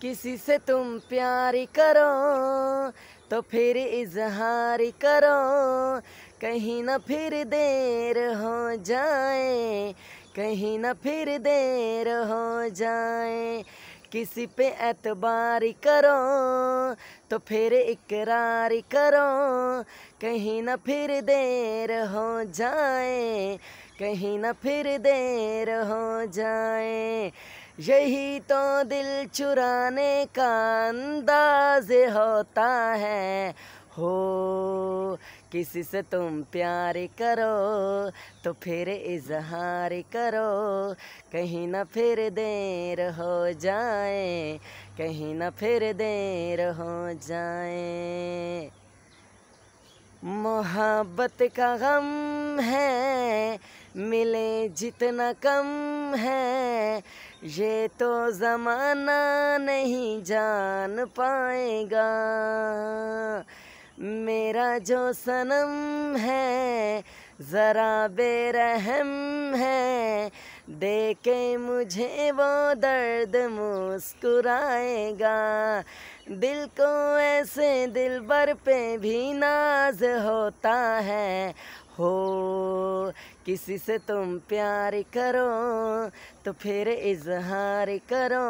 किसी से तुम प्यार करो तो फिर इजहार करो कहीं ना फिर देर हो जाए कहीं ना फिर देर हो जाए किसी पे एतबार करो तो फिर इकरार करो कहीं ना फिर देर हो जाए कहीं ना फिर देर हो जाए यही तो दिल चुराने का अंदाज होता है हो किसी से तुम प्यार करो तो फिर इजहार करो कहीं ना फिर देर हो जाए कहीं ना फिर देर हो जाए मोहब्बत का गम है मिले जितना कम है ये तो ज़माना नहीं जान पाएगा मेरा जो सनम है ज़रा बेरहम है दे के मुझे वो दर्द मुस्कुराएगा दिल को ऐसे दिल भर पे भी नाज होता है हो किसी से तुम प्यार करो तो फिर इजहार करो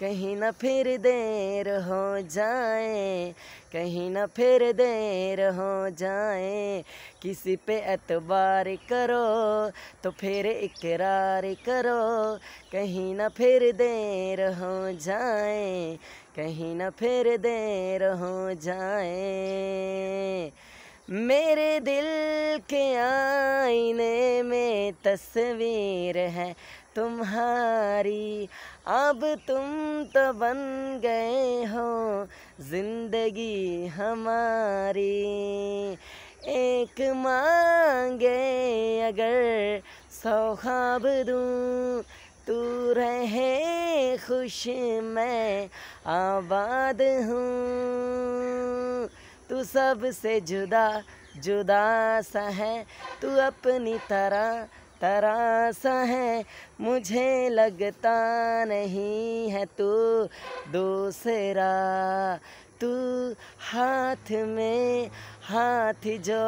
कहीं ना फिर देर हो जाए कहीं ना फिर देर हो जाए किसी पे एतबार करो तो फिर इकरार करो कहीं ना फिर देर हो जाए कहीं ना फिर देर हो जाए मेरे दिल के आईने में तस्वीर है तुम्हारी अब तुम तो बन गए हो जिंदगी हमारी एक मांगे अगर सौ ख्वाब दूँ तू रहे खुश मैं आबाद हूँ तू सबसे जुदा जुदा सा है तू अपनी तरह तरह सा है मुझे लगता नहीं है तू दूसरा तू हाथ में हाथ जो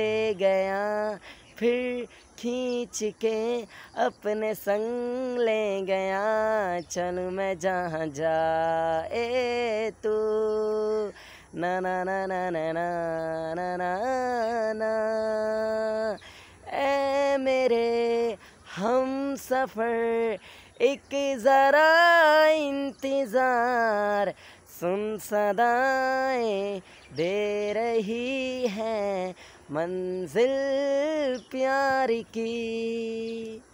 दे गया फिर खींच के अपने संग ले गया चल मैं जहाँ जाए तू ना ना ना ना ना ना ना ना ना ए मेरे हम सफ़र एक ज़रा इंतज़ार सुन सदाएं दे रही है मंजिल प्यार की